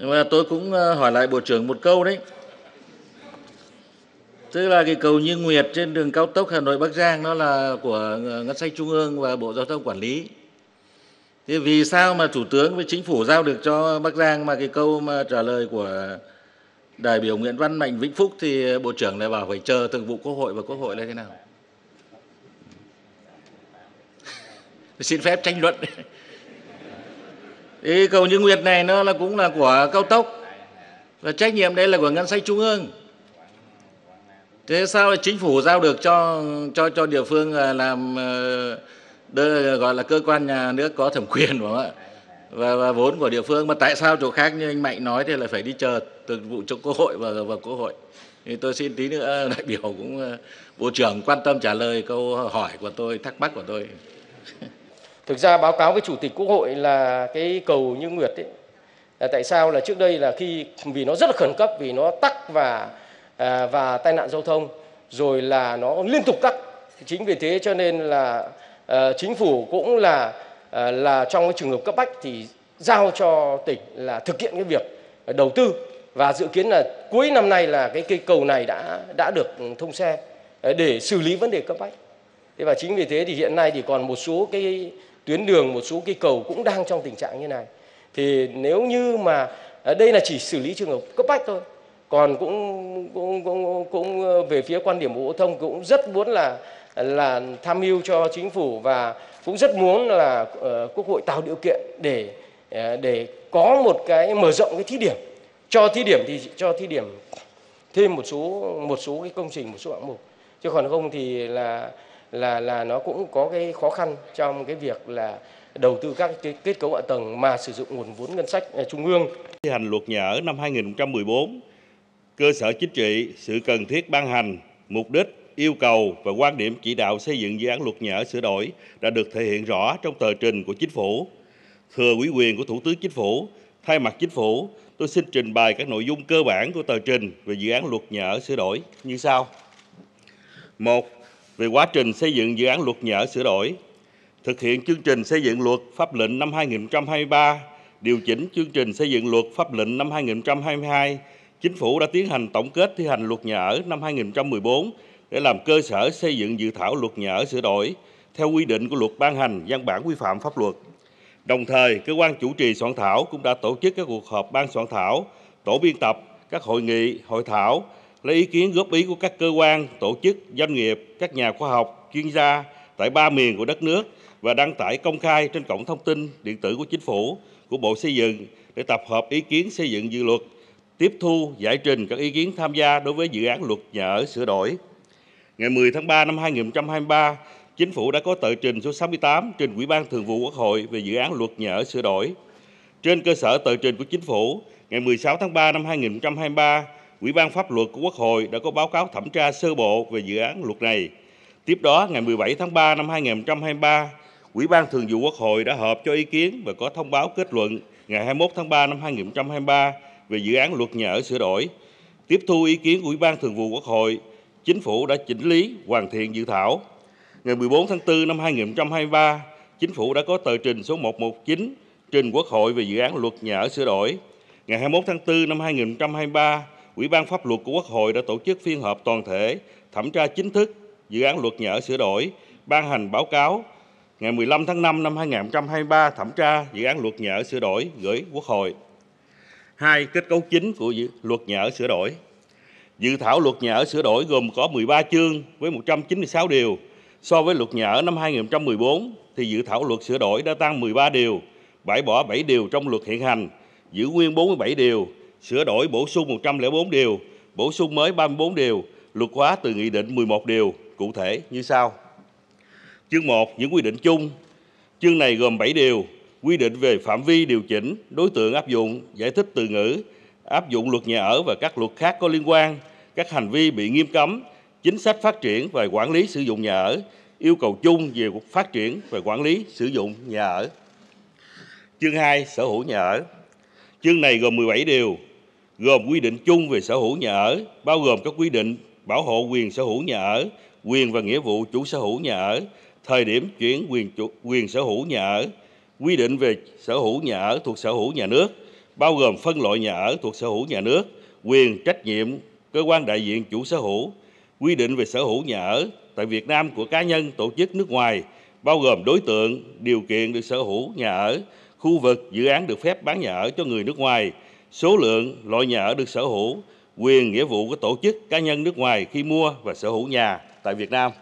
và tôi cũng ờ, hỏi lại bộ trưởng một câu đấy tức là cái cầu như nguyệt trên đường cao tốc hà nội bắc giang nó là của ờ, ngân sách trung ương và bộ giao thông quản lý thế vì sao mà thủ tướng với chính phủ giao được cho bắc giang mà cái câu mà trả lời của đại biểu nguyễn văn mạnh vĩnh phúc thì bộ trưởng lại bảo phải chờ thường vụ quốc hội và quốc hội là thế nào xin phép tranh luận thì cầu Như Nguyệt này nó là cũng là của cao tốc và trách nhiệm đây là của ngân sách trung ương. Thế sao là chính phủ giao được cho cho cho địa phương à, làm ờ, đưa, gọi là cơ quan nhà nước có thẩm quyền đúng không ạ? Và, và vốn của địa phương mà tại sao chỗ khác như anh Mạnh nói thì là phải đi chờ từ vụ trong quốc hội và và quốc hội. Thì tôi xin tí nữa đại biểu cũng ờ, bộ trưởng quan tâm trả lời câu hỏi của tôi, thắc mắc của tôi. Thực ra báo cáo với Chủ tịch Quốc hội là cái cầu Như Nguyệt ấy, là tại sao là trước đây là khi vì nó rất là khẩn cấp vì nó tắc và à, và tai nạn giao thông rồi là nó liên tục tắc chính vì thế cho nên là à, chính phủ cũng là à, là trong cái trường hợp cấp bách thì giao cho tỉnh là thực hiện cái việc đầu tư và dự kiến là cuối năm nay là cái cây cầu này đã đã được thông xe để xử lý vấn đề cấp bách. Thế và chính vì thế thì hiện nay thì còn một số cái tuyến đường một số cây cầu cũng đang trong tình trạng như này thì nếu như mà à, đây là chỉ xử lý trường hợp cấp bách thôi còn cũng cũng cũng, cũng ờ, về phía quan điểm bộ giao thông cũng rất muốn là là tham mưu cho chính phủ và cũng rất muốn là uh, quốc hội tạo điều kiện để uh, để có một cái mở rộng cái thí điểm cho thí điểm thì cho thí điểm thêm một số một số cái công trình một số hạng mục chứ còn không thì là là là nó cũng có cái khó khăn trong cái việc là đầu tư các cái kết cấu hạ tầng mà sử dụng nguồn vốn ngân sách à, trung ương. Thi hành luật nhà ở năm 2014, cơ sở chính trị sự cần thiết ban hành, mục đích, yêu cầu và quan điểm chỉ đạo xây dựng dự án luật nhà ở sửa đổi đã được thể hiện rõ trong tờ trình của chính phủ. Thừa ủy quyền của Thủ tướng Chính phủ, thay mặt chính phủ, tôi xin trình bày các nội dung cơ bản của tờ trình về dự án luật nhà ở sửa đổi như sau. Một, về quá trình xây dựng dự án luật nhà ở sửa đổi, thực hiện chương trình xây dựng luật pháp lệnh năm 2023, điều chỉnh chương trình xây dựng luật pháp lệnh năm 2022, Chính phủ đã tiến hành tổng kết thi hành luật nhà ở năm 2014 để làm cơ sở xây dựng dự thảo luật nhà ở sửa đổi theo quy định của luật ban hành văn bản quy phạm pháp luật. Đồng thời, cơ quan chủ trì soạn thảo cũng đã tổ chức các cuộc họp ban soạn thảo, tổ biên tập, các hội nghị, hội thảo lấy ý kiến góp ý của các cơ quan, tổ chức, doanh nghiệp, các nhà khoa học, chuyên gia tại ba miền của đất nước và đăng tải công khai trên cổng thông tin điện tử của Chính phủ, của Bộ Xây dựng để tập hợp ý kiến xây dựng dự luật, tiếp thu, giải trình các ý kiến tham gia đối với dự án luật nhà ở sửa đổi. Ngày 10 tháng 3 năm 2023, Chính phủ đã có tờ trình số 68 trình Ủy ban Thường vụ Quốc hội về dự án luật nhà ở sửa đổi. Trên cơ sở tờ trình của Chính phủ, ngày 16 tháng 3 năm 2023, Ủy ban pháp luật của Quốc hội đã có báo cáo thẩm tra sơ bộ về dự án luật này. Tiếp đó, ngày 17 tháng 3 năm 2023, Ủy ban Thường vụ Quốc hội đã họp cho ý kiến và có thông báo kết luận ngày 21 tháng 3 năm 2023 về dự án luật nhà ở sửa đổi. Tiếp thu ý kiến của Ủy ban Thường vụ Quốc hội, Chính phủ đã chỉnh lý, hoàn thiện dự thảo. Ngày 14 tháng 4 năm 2023, Chính phủ đã có tờ trình số 119 trình Quốc hội về dự án luật nhà ở sửa đổi. Ngày 21 tháng 4 năm 2023, Ủy ban pháp luật của Quốc hội đã tổ chức phiên họp toàn thể thẩm tra chính thức dự án luật nhà ở sửa đổi, ban hành báo cáo ngày 15 tháng 5 năm 2023 thẩm tra dự án luật nhà ở sửa đổi gửi Quốc hội. Hai kết cấu chính của luật nhà ở sửa đổi. Dự thảo luật nhà ở sửa đổi gồm có 13 chương với 196 điều. So với luật nhà ở năm 2014 thì dự thảo luật sửa đổi đã tăng 13 điều, bãi bỏ 7 điều trong luật hiện hành, giữ nguyên 47 điều sửa đổi bổ sung 104 điều, bổ sung mới 34 điều, luật hóa từ Nghị định 11 điều, cụ thể như sau. Chương 1. Những quy định chung Chương này gồm 7 điều, quy định về phạm vi điều chỉnh, đối tượng áp dụng, giải thích từ ngữ, áp dụng luật nhà ở và các luật khác có liên quan, các hành vi bị nghiêm cấm, chính sách phát triển và quản lý sử dụng nhà ở, yêu cầu chung về phát triển và quản lý sử dụng nhà ở. Chương 2. Sở hữu nhà ở Chương này gồm 17 điều, gồm quy định chung về sở hữu nhà ở, bao gồm các quy định bảo hộ quyền sở hữu nhà ở, quyền và nghĩa vụ chủ sở hữu nhà ở, thời điểm chuyển quyền chủ, quyền sở hữu nhà ở, quy định về sở hữu nhà ở thuộc sở hữu nhà nước, bao gồm phân loại nhà ở thuộc sở hữu nhà nước, quyền trách nhiệm cơ quan đại diện chủ sở hữu, quy định về sở hữu nhà ở tại Việt Nam của cá nhân, tổ chức nước ngoài, bao gồm đối tượng, điều kiện được sở hữu nhà ở, khu vực dự án được phép bán nhà ở cho người nước ngoài, số lượng loại nhà ở được sở hữu, quyền nghĩa vụ của tổ chức cá nhân nước ngoài khi mua và sở hữu nhà tại Việt Nam.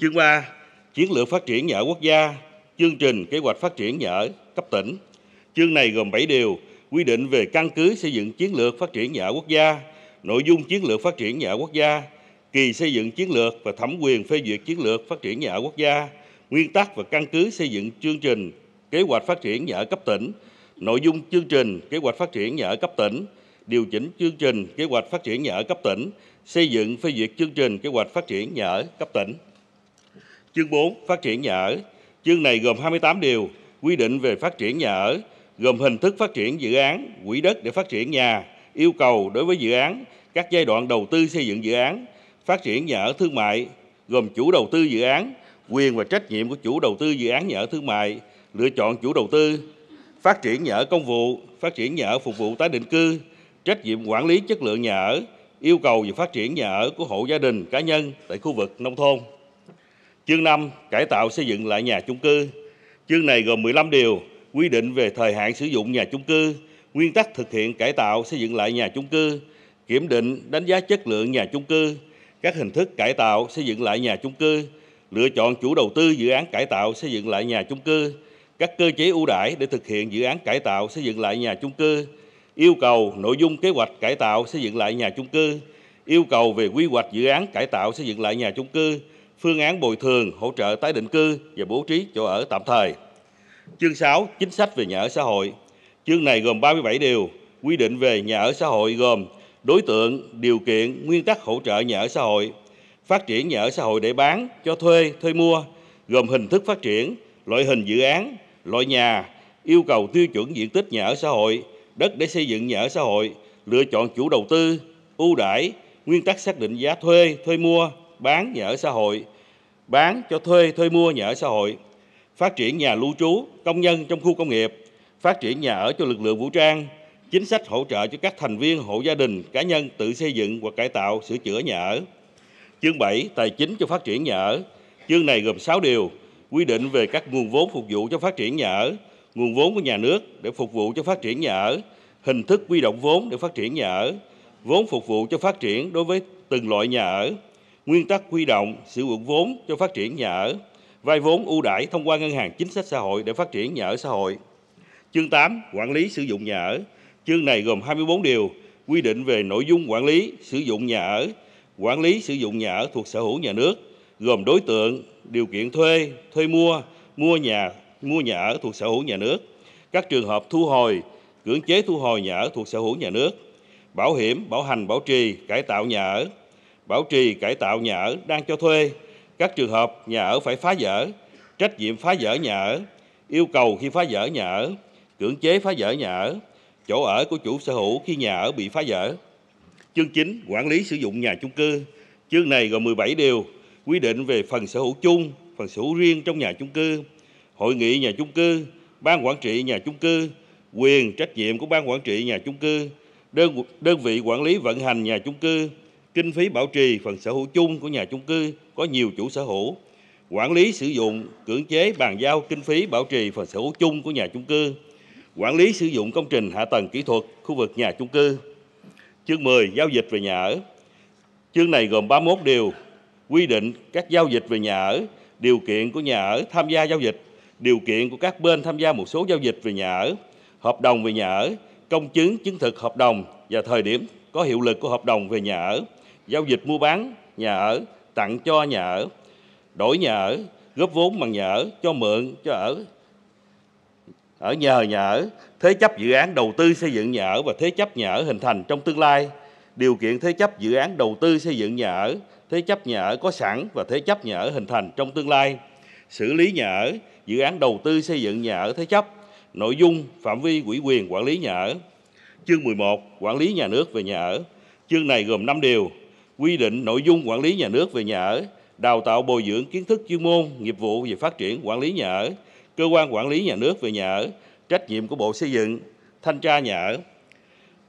Chương 3. Chiến lược phát triển nhà ở quốc gia, chương trình kế hoạch phát triển nhà ở cấp tỉnh. Chương này gồm 7 điều quy định về căn cứ xây dựng chiến lược phát triển nhà ở quốc gia, nội dung chiến lược phát triển nhà ở quốc gia, kỳ xây dựng chiến lược và thẩm quyền phê duyệt chiến lược phát triển nhà ở quốc gia, nguyên tắc và căn cứ xây dựng chương trình kế hoạch phát triển nhà ở cấp tỉnh nội dung chương trình kế hoạch phát triển nhà ở cấp tỉnh, điều chỉnh chương trình kế hoạch phát triển nhà ở cấp tỉnh, xây dựng phê duyệt chương trình kế hoạch phát triển nhà ở cấp tỉnh. Chương 4 phát triển nhà ở. Chương này gồm 28 điều quy định về phát triển nhà ở, gồm hình thức phát triển dự án, quỹ đất để phát triển nhà, yêu cầu đối với dự án, các giai đoạn đầu tư xây dựng dự án, phát triển nhà ở thương mại, gồm chủ đầu tư dự án, quyền và trách nhiệm của chủ đầu tư dự án nhà ở thương mại, lựa chọn chủ đầu tư, phát triển nhà ở công vụ, phát triển nhà ở phục vụ tái định cư, trách nhiệm quản lý chất lượng nhà ở, yêu cầu về phát triển nhà ở của hộ gia đình cá nhân tại khu vực nông thôn. Chương 5 cải tạo xây dựng lại nhà chung cư. Chương này gồm 15 điều quy định về thời hạn sử dụng nhà chung cư, nguyên tắc thực hiện cải tạo xây dựng lại nhà chung cư, kiểm định đánh giá chất lượng nhà chung cư, các hình thức cải tạo xây dựng lại nhà chung cư, lựa chọn chủ đầu tư dự án cải tạo xây dựng lại nhà chung cư, các cơ chế ưu đãi để thực hiện dự án cải tạo xây dựng lại nhà chung cư, yêu cầu nội dung kế hoạch cải tạo xây dựng lại nhà chung cư, yêu cầu về quy hoạch dự án cải tạo xây dựng lại nhà chung cư, phương án bồi thường, hỗ trợ tái định cư và bố trí chỗ ở tạm thời. Chương 6, chính sách về nhà ở xã hội. Chương này gồm 37 điều, quy định về nhà ở xã hội gồm đối tượng, điều kiện, nguyên tắc hỗ trợ nhà ở xã hội, phát triển nhà ở xã hội để bán, cho thuê, thuê mua, gồm hình thức phát triển, loại hình dự án, loại nhà, yêu cầu tiêu chuẩn diện tích nhà ở xã hội, đất để xây dựng nhà ở xã hội, lựa chọn chủ đầu tư, ưu đãi, nguyên tắc xác định giá thuê, thuê mua, bán nhà ở xã hội, bán cho thuê, thuê mua nhà ở xã hội, phát triển nhà lưu trú, công nhân trong khu công nghiệp, phát triển nhà ở cho lực lượng vũ trang, chính sách hỗ trợ cho các thành viên hộ gia đình, cá nhân tự xây dựng hoặc cải tạo, sửa chữa nhà ở. Chương 7, Tài chính cho phát triển nhà ở. Chương này gồm 6 điều quy định về các nguồn vốn phục vụ cho phát triển nhà ở, nguồn vốn của nhà nước để phục vụ cho phát triển nhà ở, hình thức quy động vốn để phát triển nhà ở, vốn phục vụ cho phát triển đối với từng loại nhà ở, nguyên tắc quy động sử dụng vốn cho phát triển nhà ở, vay vốn ưu đãi thông qua ngân hàng chính sách xã hội để phát triển nhà ở xã hội. Chương 8 quản lý sử dụng nhà ở. Chương này gồm 24 điều quy định về nội dung quản lý sử dụng nhà ở, quản lý sử dụng nhà ở thuộc sở hữu nhà nước gồm đối tượng, điều kiện thuê, thuê mua, mua nhà, mua nhà ở thuộc sở hữu nhà nước, các trường hợp thu hồi, cưỡng chế thu hồi nhà ở thuộc sở hữu nhà nước, bảo hiểm, bảo hành, bảo trì, cải tạo nhà ở, bảo trì, cải tạo nhà ở đang cho thuê, các trường hợp nhà ở phải phá dỡ, trách nhiệm phá dỡ nhà ở, yêu cầu khi phá dỡ nhà ở, cưỡng chế phá dỡ nhà ở, chỗ ở của chủ sở hữu khi nhà ở bị phá dỡ. Chương 9 Quản lý sử dụng nhà chung cư Chương này gồm 17 điều, quy định về phần sở hữu chung, phần sở hữu riêng trong nhà chung cư, hội nghị nhà chung cư, ban quản trị nhà chung cư, quyền trách nhiệm của ban quản trị nhà chung cư, đơn đơn vị quản lý vận hành nhà chung cư, kinh phí bảo trì phần sở hữu chung của nhà chung cư có nhiều chủ sở hữu, quản lý sử dụng cưỡng chế bàn giao kinh phí bảo trì phần sở hữu chung của nhà chung cư, quản lý sử dụng công trình hạ tầng kỹ thuật khu vực nhà chung cư. Chương 10 giao dịch về nhà ở. Chương này gồm 31 điều quy định các giao dịch về nhà ở, điều kiện của nhà ở tham gia giao dịch, điều kiện của các bên tham gia một số giao dịch về nhà ở, hợp đồng về nhà ở, công chứng chứng thực hợp đồng và thời điểm có hiệu lực của hợp đồng về nhà ở, giao dịch mua bán nhà ở, tặng cho nhà ở, đổi nhà ở, góp vốn bằng nhà ở, cho mượn, cho ở, ở nhờ nhà ở, thế chấp dự án đầu tư xây dựng nhà ở và thế chấp nhà ở hình thành trong tương lai điều kiện thế chấp dự án đầu tư xây dựng nhà ở, thế chấp nhà ở có sẵn và thế chấp nhà ở hình thành trong tương lai, xử lý nhà ở, dự án đầu tư xây dựng nhà ở thế chấp, nội dung, phạm vi quỹ quyền quản lý nhà ở. Chương 11, quản lý nhà nước về nhà ở. Chương này gồm 5 điều, quy định nội dung quản lý nhà nước về nhà ở, đào tạo bồi dưỡng kiến thức chuyên môn, nghiệp vụ về phát triển quản lý nhà ở, cơ quan quản lý nhà nước về nhà ở, trách nhiệm của Bộ Xây dựng, thanh tra nhà ở.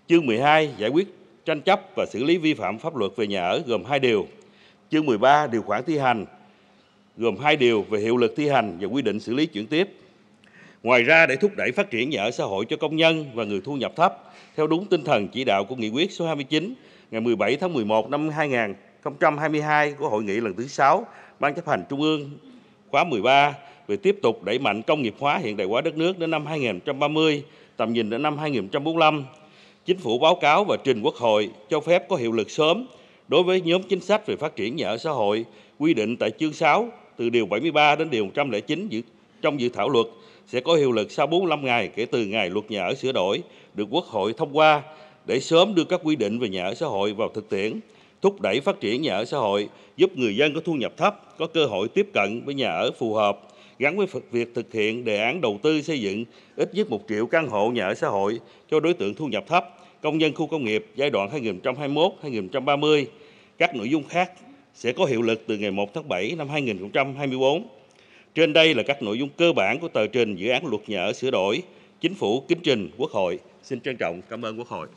Chương 12 giải quyết tranh chấp và xử lý vi phạm pháp luật về nhà ở gồm hai điều. Chương 13 điều khoản thi hành gồm hai điều về hiệu lực thi hành và quy định xử lý chuyển tiếp. Ngoài ra để thúc đẩy phát triển nhà ở xã hội cho công nhân và người thu nhập thấp theo đúng tinh thần chỉ đạo của nghị quyết số 29 ngày 17 tháng 11 năm 2022 của hội nghị lần thứ 6 Ban chấp hành Trung ương khóa 13 về tiếp tục đẩy mạnh công nghiệp hóa hiện đại hóa đất nước đến năm 2030, tầm nhìn đến năm 2045 Chính phủ báo cáo và trình Quốc hội cho phép có hiệu lực sớm đối với nhóm chính sách về phát triển nhà ở xã hội quy định tại chương 6 từ điều 73 đến điều 109 trong dự thảo luật sẽ có hiệu lực sau 45 ngày kể từ ngày luật nhà ở sửa đổi được Quốc hội thông qua để sớm đưa các quy định về nhà ở xã hội vào thực tiễn, thúc đẩy phát triển nhà ở xã hội, giúp người dân có thu nhập thấp có cơ hội tiếp cận với nhà ở phù hợp, gắn với việc thực hiện đề án đầu tư xây dựng ít nhất 1 triệu căn hộ nhà ở xã hội cho đối tượng thu nhập thấp công nhân khu công nghiệp giai đoạn 2021-2030. Các nội dung khác sẽ có hiệu lực từ ngày 1 tháng 7 năm 2024. Trên đây là các nội dung cơ bản của tờ trình dự án luật nhà ở sửa đổi, chính phủ kính trình Quốc hội. Xin trân trọng cảm ơn Quốc hội.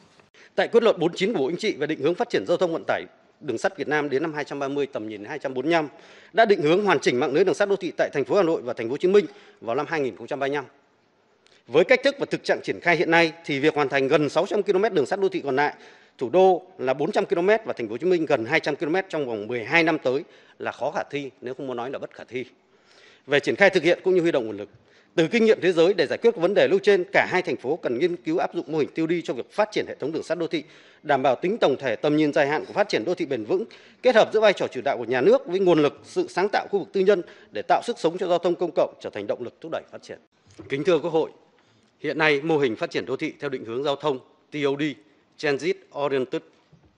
Tại quyết luận 49 của Bộ Chính trị về định hướng phát triển giao thông vận tải đường sắt Việt Nam đến năm 2030 tầm nhìn 245 đã định hướng hoàn chỉnh mạng lưới đường sắt đô thị tại thành phố Hà Nội và thành phố Hồ Chí Minh vào năm 2035. Với cách thức và thực trạng triển khai hiện nay thì việc hoàn thành gần 600 km đường sắt đô thị còn lại, thủ đô là 400 km và thành phố Hồ Chí Minh gần 200 km trong vòng 12 năm tới là khó khả thi nếu không muốn nói là bất khả thi. Về triển khai thực hiện cũng như huy động nguồn lực, từ kinh nghiệm thế giới để giải quyết vấn đề lưu trên, cả hai thành phố cần nghiên cứu áp dụng mô hình tiêu đi cho việc phát triển hệ thống đường sắt đô thị, đảm bảo tính tổng thể tầm nhìn dài hạn của phát triển đô thị bền vững, kết hợp giữa vai trò chủ đạo của nhà nước với nguồn lực, sự sáng tạo khu vực tư nhân để tạo sức sống cho giao thông công cộng trở thành động lực thúc đẩy phát triển. Kính thưa Quốc hội, Hiện nay, mô hình phát triển đô thị theo định hướng giao thông TOD, Transit Oriented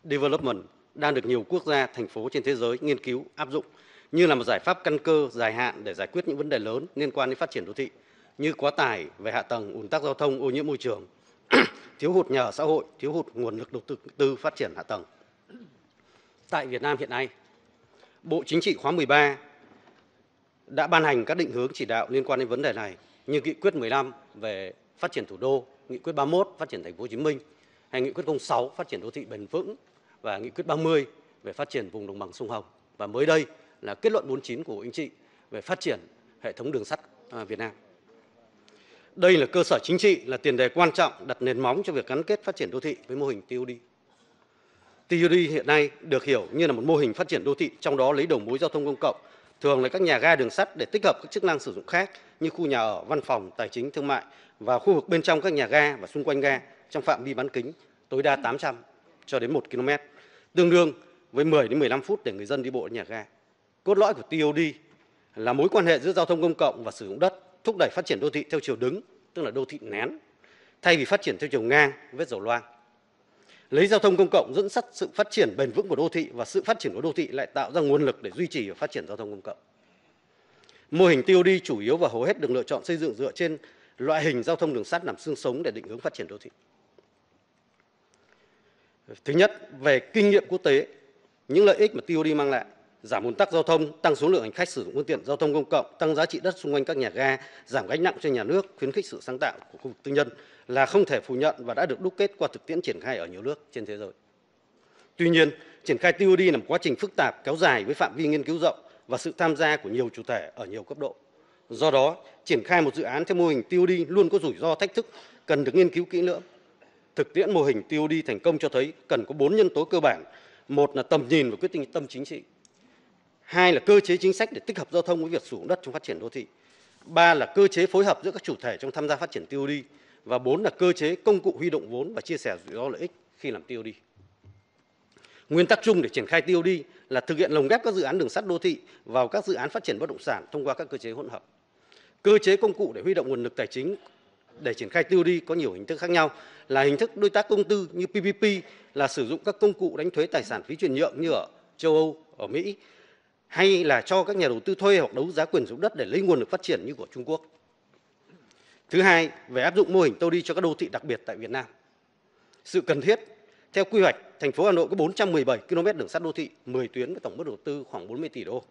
Development đang được nhiều quốc gia, thành phố trên thế giới nghiên cứu, áp dụng như là một giải pháp căn cơ dài hạn để giải quyết những vấn đề lớn liên quan đến phát triển đô thị như quá tải về hạ tầng, ùn tắc giao thông, ô nhiễm môi trường, thiếu hụt nhà ở xã hội, thiếu hụt nguồn lực đầu tư, tư phát triển hạ tầng. Tại Việt Nam hiện nay, Bộ Chính trị khóa 13 đã ban hành các định hướng chỉ đạo liên quan đến vấn đề này như nghị quyết 15 về phát triển thủ đô, nghị quyết 31 phát triển thành phố Hồ Chí Minh, hay nghị quyết 06 phát triển đô thị bền vững và nghị quyết 30 về phát triển vùng đồng bằng sông Hồng và mới đây là kết luận 49 của Bộ Chính trị về phát triển hệ thống đường sắt à, Việt Nam. Đây là cơ sở chính trị, là tiền đề quan trọng đặt nền móng cho việc gắn kết phát triển đô thị với mô hình TOD. TOD hiện nay được hiểu như là một mô hình phát triển đô thị, trong đó lấy đầu mối giao thông công cộng thường là các nhà ga đường sắt để tích hợp các chức năng sử dụng khác như khu nhà ở, văn phòng, tài chính, thương mại và khu vực bên trong các nhà ga và xung quanh ga trong phạm vi bán kính tối đa 800 cho đến 1 km, tương đương với 10 đến 15 phút để người dân đi bộ đến nhà ga. Cốt lõi của TOD là mối quan hệ giữa giao thông công cộng và sử dụng đất, thúc đẩy phát triển đô thị theo chiều đứng, tức là đô thị nén, thay vì phát triển theo chiều ngang, vết dầu loang lấy giao thông công cộng dẫn dắt sự phát triển bền vững của đô thị và sự phát triển của đô thị lại tạo ra nguồn lực để duy trì và phát triển giao thông công cộng. Mô hình tiêu đi chủ yếu và hầu hết được lựa chọn xây dựng dựa trên loại hình giao thông đường sắt làm xương sống để định hướng phát triển đô thị. Thứ nhất, về kinh nghiệm quốc tế, những lợi ích mà TOD mang lại giảm ồn tắc giao thông, tăng số lượng hành khách sử dụng phương tiện giao thông công cộng, tăng giá trị đất xung quanh các nhà ga, giảm gánh nặng cho nhà nước, khuyến khích sự sáng tạo của khu vực tư nhân là không thể phủ nhận và đã được đúc kết qua thực tiễn triển khai ở nhiều nước trên thế giới. Tuy nhiên, triển khai TOD là một quá trình phức tạp kéo dài với phạm vi nghiên cứu rộng và sự tham gia của nhiều chủ thể ở nhiều cấp độ. Do đó, triển khai một dự án theo mô hình TOD luôn có rủi ro thách thức cần được nghiên cứu kỹ lưỡng. Thực tiễn mô hình TOD thành công cho thấy cần có bốn nhân tố cơ bản. Một là tầm nhìn và quyết tâm chính trị, hai là cơ chế chính sách để tích hợp giao thông với việc sử dụng đất trong phát triển đô thị ba là cơ chế phối hợp giữa các chủ thể trong tham gia phát triển TOD và bốn là cơ chế công cụ huy động vốn và chia sẻ rủi ro lợi ích khi làm TOD. Nguyên tắc chung để triển khai TOD là thực hiện lồng ghép các dự án đường sắt đô thị vào các dự án phát triển bất động sản thông qua các cơ chế hỗn hợp. Cơ chế công cụ để huy động nguồn lực tài chính để triển khai TOD có nhiều hình thức khác nhau là hình thức đối tác công tư như PPP là sử dụng các công cụ đánh thuế tài sản phí chuyển nhượng như ở châu Âu, ở Mỹ hay là cho các nhà đầu tư thuê hoặc đấu giá quyền sử dụng đất để lấy nguồn lực phát triển như của Trung Quốc. Thứ hai, về áp dụng mô hình tô đi cho các đô thị đặc biệt tại Việt Nam. Sự cần thiết theo quy hoạch, thành phố Hà Nội có 417 km đường sắt đô thị, 10 tuyến với tổng mức đầu tư khoảng 40 tỷ đô.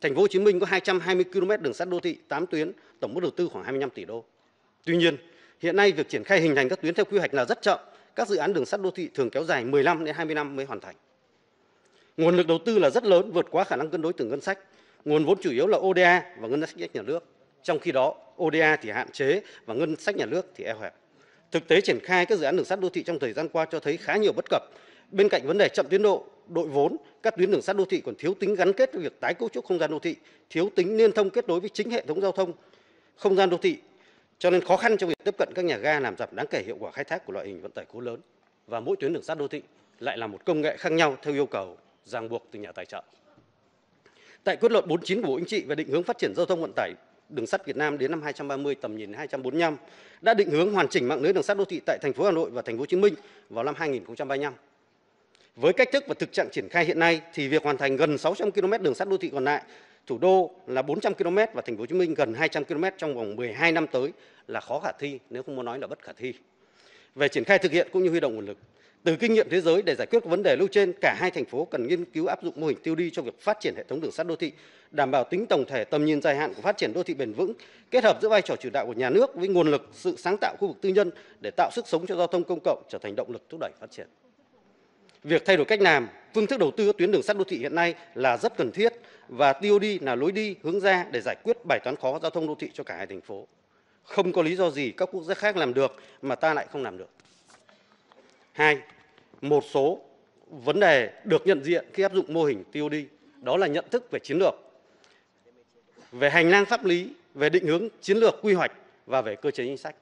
Thành phố Hồ Chí Minh có 220 km đường sắt đô thị, 8 tuyến, tổng mức đầu tư khoảng 25 tỷ đô. Tuy nhiên, hiện nay việc triển khai hình thành các tuyến theo quy hoạch là rất chậm. Các dự án đường sắt đô thị thường kéo dài 15 đến 20 năm mới hoàn thành. Nguồn lực đầu tư là rất lớn, vượt quá khả năng cân đối từ ngân sách. Nguồn vốn chủ yếu là ODA và ngân sách nhà nước. Trong khi đó, ODA thì hạn chế và ngân sách nhà nước thì eo hẹp. Thực tế triển khai các dự án đường sắt đô thị trong thời gian qua cho thấy khá nhiều bất cập. Bên cạnh vấn đề chậm tiến độ, đội vốn, các tuyến đường sắt đô thị còn thiếu tính gắn kết với việc tái cấu trúc không gian đô thị, thiếu tính liên thông kết nối với chính hệ thống giao thông không gian đô thị, cho nên khó khăn trong việc tiếp cận các nhà ga làm giảm đáng kể hiệu quả khai thác của loại hình vận tải cố lớn và mỗi tuyến đường sắt đô thị lại là một công nghệ khác nhau theo yêu cầu ràng buộc từ nhà tài trợ. Tại quyết luận 49 của Bộ Chính trị về định hướng phát triển giao thông vận tải đường sắt Việt Nam đến năm 2030 tầm nhìn 245 đã định hướng hoàn chỉnh mạng lưới đường sắt đô thị tại thành phố Hà Nội và thành phố Hồ Chí Minh vào năm 2035. Với cách thức và thực trạng triển khai hiện nay thì việc hoàn thành gần 600 km đường sắt đô thị còn lại, thủ đô là 400 km và thành phố Hồ Chí Minh gần 200 km trong vòng 12 năm tới là khó khả thi nếu không muốn nói là bất khả thi. Về triển khai thực hiện cũng như huy động nguồn lực, từ kinh nghiệm thế giới để giải quyết vấn đề lưu trên, cả hai thành phố cần nghiên cứu áp dụng mô hình tiêu đi cho việc phát triển hệ thống đường sắt đô thị, đảm bảo tính tổng thể tầm nhìn dài hạn của phát triển đô thị bền vững, kết hợp giữa vai trò chủ đạo của nhà nước với nguồn lực, sự sáng tạo khu vực tư nhân để tạo sức sống cho giao thông công cộng trở thành động lực thúc đẩy phát triển. Việc thay đổi cách làm, phương thức đầu tư tuyến đường sắt đô thị hiện nay là rất cần thiết và tiêu đi là lối đi hướng ra để giải quyết bài toán khó giao thông đô thị cho cả hai thành phố. Không có lý do gì các quốc gia khác làm được mà ta lại không làm được. Hai, một số vấn đề được nhận diện khi áp dụng mô hình TOD, đó là nhận thức về chiến lược, về hành lang pháp lý, về định hướng chiến lược quy hoạch và về cơ chế chính sách.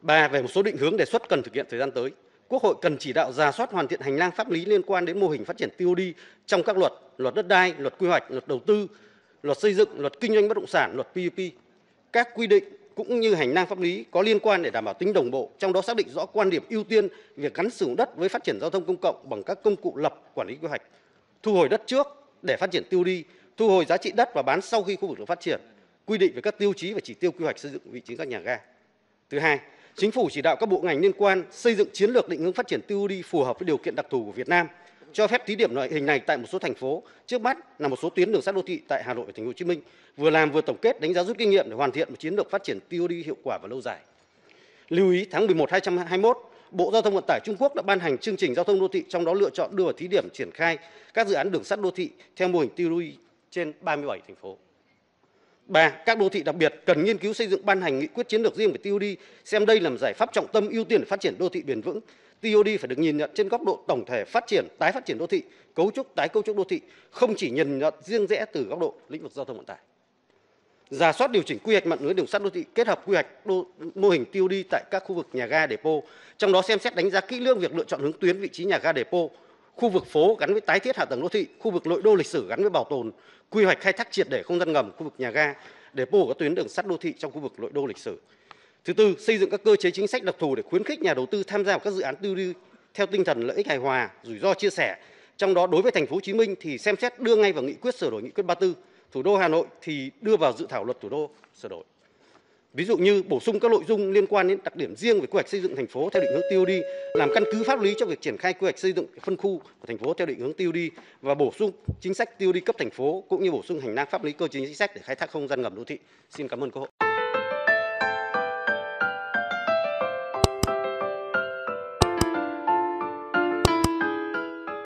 Ba, về một số định hướng đề xuất cần thực hiện thời gian tới. Quốc hội cần chỉ đạo ra soát hoàn thiện hành lang pháp lý liên quan đến mô hình phát triển TOD trong các luật, luật đất đai, luật quy hoạch, luật đầu tư, luật xây dựng, luật kinh doanh bất động sản, luật PPP. Các quy định cũng như hành lang pháp lý có liên quan để đảm bảo tính đồng bộ, trong đó xác định rõ quan điểm ưu tiên việc gắn sử dụng đất với phát triển giao thông công cộng bằng các công cụ lập quản lý quy hoạch, thu hồi đất trước để phát triển tiêu đi, thu hồi giá trị đất và bán sau khi khu vực được phát triển, quy định về các tiêu chí và chỉ tiêu quy hoạch xây dựng vị trí các nhà ga. Thứ hai, chính phủ chỉ đạo các bộ ngành liên quan xây dựng chiến lược định hướng phát triển tiêu đi phù hợp với điều kiện đặc thù của Việt Nam – cho phép thí điểm loại hình này tại một số thành phố, trước mắt là một số tuyến đường sắt đô thị tại Hà Nội và Thành phố Hồ Chí Minh, vừa làm vừa tổng kết đánh giá rút kinh nghiệm để hoàn thiện một chiến lược phát triển TOD hiệu quả và lâu dài. Lưu ý tháng 11 2021, Bộ Giao thông Vận tải Trung Quốc đã ban hành chương trình giao thông đô thị trong đó lựa chọn đưa vào thí điểm triển khai các dự án đường sắt đô thị theo mô hình TOD trên 37 thành phố. 3. Các đô thị đặc biệt cần nghiên cứu xây dựng ban hành nghị quyết chiến lược riêng về TOD, xem đây là một giải pháp trọng tâm ưu tiên để phát triển đô thị bền vững, TOD phải được nhìn nhận trên góc độ tổng thể phát triển, tái phát triển đô thị, cấu trúc, tái cấu trúc đô thị, không chỉ nhìn nhận riêng rẽ từ góc độ lĩnh vực giao thông vận tải. Giả soát điều chỉnh quy hoạch mạng lưới đường sắt đô thị kết hợp quy hoạch đô, mô hình TOD tại các khu vực nhà ga depo, trong đó xem xét đánh giá kỹ lưỡng việc lựa chọn hướng tuyến vị trí nhà ga depo, khu vực phố gắn với tái thiết hạ tầng đô thị, khu vực nội đô lịch sử gắn với bảo tồn, quy hoạch khai thác triệt để không gian ngầm khu vực nhà ga, depo của tuyến đường sắt đô thị trong khu vực nội đô lịch sử. Thứ tư, xây dựng các cơ chế chính sách đặc thù để khuyến khích nhà đầu tư tham gia vào các dự án tư duy theo tinh thần lợi ích hài hòa, rủi ro chia sẻ. Trong đó đối với thành phố Hồ Chí Minh thì xem xét đưa ngay vào nghị quyết sửa đổi nghị quyết 34, thủ đô Hà Nội thì đưa vào dự thảo luật thủ đô sửa đổi. Ví dụ như bổ sung các nội dung liên quan đến đặc điểm riêng về quy hoạch xây dựng thành phố theo định hướng tiêu đi, làm căn cứ pháp lý cho việc triển khai quy hoạch xây dựng phân khu của thành phố theo định hướng tiêu đi và bổ sung chính sách tiêu đi cấp thành phố cũng như bổ sung hành lang pháp lý cơ chế chính sách để khai thác không gian ngầm đô thị. Xin cảm ơn cơ hội.